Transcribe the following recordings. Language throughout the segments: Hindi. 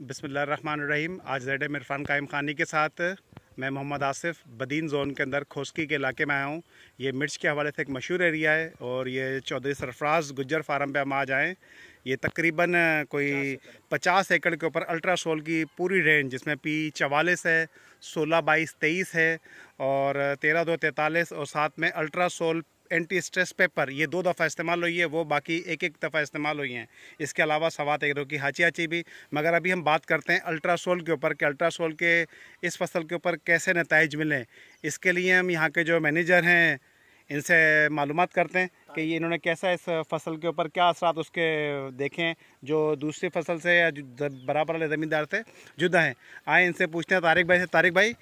बसमीम आज जेड एम इरफान कायम ख़ानी के साथ मैं मोहम्मद आसिफ बदीन जोन के अंदर खोसकी के इलाके में आया हूँ ये मिर्च के हवाले से एक मशहूर एरिया है और ये चौधरी सरफराज गुज्जर फार्म पे हम आज आएँ ये तकरीबन कोई 50 एकड़ के ऊपर अल्ट्रासोल की पूरी रेंज जिसमें पी चवालीस है सोलह बाईस तेईस है और तेरह दो तैंतालीस और साथ में अल्ट्रासोल एंटी स्ट्रेस पेपर ये दो दफ़ा इस्तेमाल हुई है वो बाकी एक एक दफ़ा इस्तेमाल हुई हैं इसके अलावा सवात दो की हाची हाची भी मगर अभी हम बात करते हैं अल्ट्रासोल के ऊपर कि अल्ट्रासोल के इस फसल के ऊपर कैसे नतज मिलें इसके लिए हम यहाँ के जो मैनेजर हैं इनसे मालूम करते हैं कि ये इन्होंने कैसा इस फसल के ऊपर क्या असरात उसके देखें जो दूसरी फसल से या बराबर वाले ज़मींदार से जुदा हैं आए इनसे पूछते हैं तारिक भाई से तारिक भाई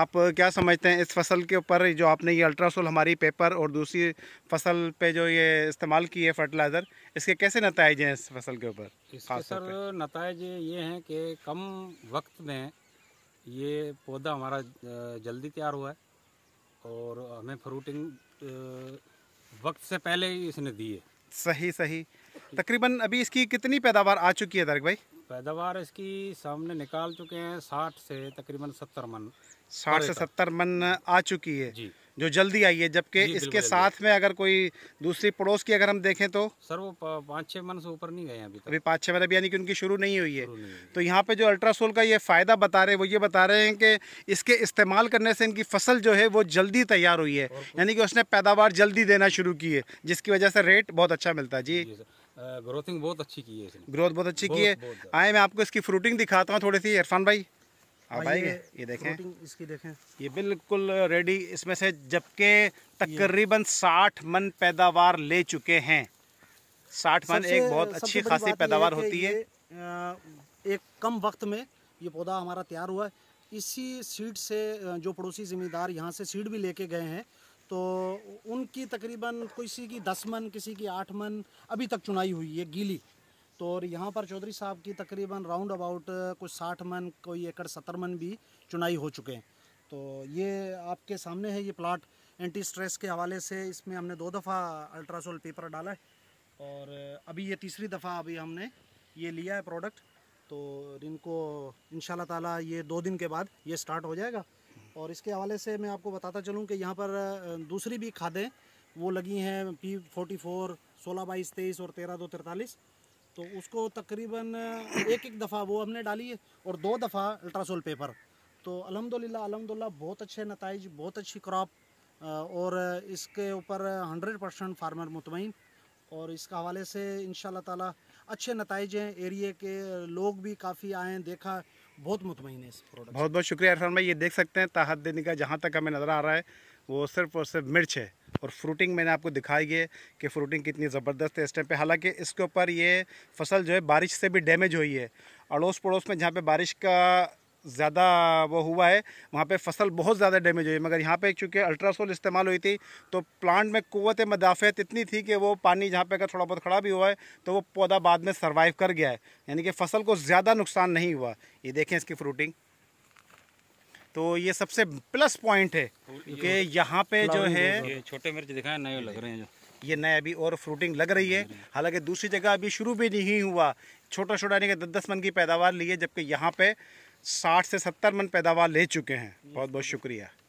आप क्या समझते हैं इस फसल के ऊपर जो आपने ये अल्ट्रासोल हमारी पेपर और दूसरी फसल पे जो ये इस्तेमाल की है फर्टिलाइज़र इसके कैसे नतज हैं इस फसल के ऊपर सर नतज ये हैं कि कम वक्त में ये पौधा हमारा जल्दी तैयार हुआ है और हमें फ्रूटिंग वक्त से पहले ही इसने दी है सही सही तकरीबन अभी इसकी कितनी पैदावार आ चुकी है दर्ग भाई पैदावार इसकी सामने निकाल चुके हैं साठ से तकरीबन सत्तर मन साठ से सत्तर मन आ चुकी है जी जो जल्दी आई है जबकि इसके साथ में अगर कोई दूसरी पड़ोस की अगर हम देखें तो सर वो पाँच छः मन से ऊपर नहीं गए अभी तक अभी पाँच छः मन अभी यानी कि उनकी शुरू नहीं हुई है तो यहाँ पे जो अल्ट्रासोल का ये फ़ायदा बता रहे हैं वो ये बता रहे हैं कि इसके इस्तेमाल करने से इनकी फसल जो है वो जल्दी तैयार हुई है यानी कि उसने पैदावार जल्दी देना शुरू की है जिसकी वजह से रेट बहुत अच्छा मिलता है जी ग्रोथिंग बहुत अच्छी की है इसने ग्रोथ बहुत अच्छी की है आए मैं आपको इसकी फ्रूटिंग दिखाता हूँ थोड़ी सी इरफान भाई आप आएंगे ये देखें इसकी देखें ये बिल्कुल रेडी इसमें से जबकि तकरीबन साठ मन पैदावार ले चुके हैं साठ मन एक बहुत अच्छी खासी पैदावार होती है एक कम वक्त में ये पौधा हमारा तैयार हुआ है इसी सीड से जो पड़ोसी जिम्मेदार यहाँ से सीड भी लेके गए हैं तो उनकी तकरीबन किसी की दस मन किसी की आठ मन अभी तक चुनाई हुई है गीली तो और यहाँ पर चौधरी साहब की तकरीबन राउंड अबाउट कुछ साठ मन कोई एकड़ सत्तर मन भी चुनाई हो चुके हैं तो ये आपके सामने है ये प्लाट एंटी स्ट्रेस के हवाले से इसमें हमने दो दफ़ा अल्ट्रासोल पेपर डाला है और अभी ये तीसरी दफ़ा अभी हमने ये लिया है प्रोडक्ट तो इनको इन ताला ये दो दिन के बाद ये स्टार्ट हो जाएगा और इसके हवाले से मैं आपको बताता चलूँ कि यहाँ पर दूसरी भी खादें वो लगी हैं पी फोर्टी फोर सोलह बाईस तेईस और तेरह दो तिरतालीस तो उसको तकरीबन एक एक दफ़ा वो हमने डाली है और दो दफ़ा अल्ट्रासोल पेपर तो अलहमदिल्ला अलहमदिल्ला बहुत अच्छे नतज बहुत अच्छी क्रॉप और इसके ऊपर हंड्रेड परसेंट फार्मर मुतमिन और इसका हवाले से इन शाह अच्छे नतज हैं एरिए के लोग भी काफ़ी आए हैं देखा बहुत मुतमिन है इस प्रोडक्ट बहुत बहुत शुक्रिया अरफान भाई ये देख सकते हैं ताहत देने का जहाँ तक हमें नज़र आ रहा है वो सिर्फ और सिर्फ मिर्च है और फ्रूटिंग मैंने आपको दिखाई है कि फ्रूटिंग कितनी ज़बरदस्त है इस टाइम पे हालांकि इसके ऊपर ये फसल जो है बारिश से भी डैमेज हुई है अड़ोस पड़ोस में जहाँ पे बारिश का ज़्यादा वो हुआ है वहाँ पे फसल बहुत ज़्यादा डैमेज हुई मगर यहाँ पे चूँकि अल्ट्रासोल इस्तेमाल हुई थी तो प्लांट में कुत मदाफ़त इतनी थी कि वो पानी जहाँ पे अगर थोड़ा बहुत खड़ा भी हुआ है तो वो पौधा बाद में सर्वाइव कर गया है यानी कि फसल को ज़्यादा नुकसान नहीं हुआ ये देखें इसकी फ्रूटिंग तो ये सबसे प्लस पॉइंट है क्योंकि यहाँ पे जो है छोटे मिर्च दिखाए नए लग रहे हैं जो ये नए अभी और फ्रूटिंग लग रही है हालांकि दूसरी जगह अभी शुरू भी नहीं हुआ छोटा छोटा यानी कि दस दस मन की पैदावार ली है जबकि यहाँ पे साठ से सत्तर मन पैदावार ले चुके हैं बहुत बहुत शुक्रिया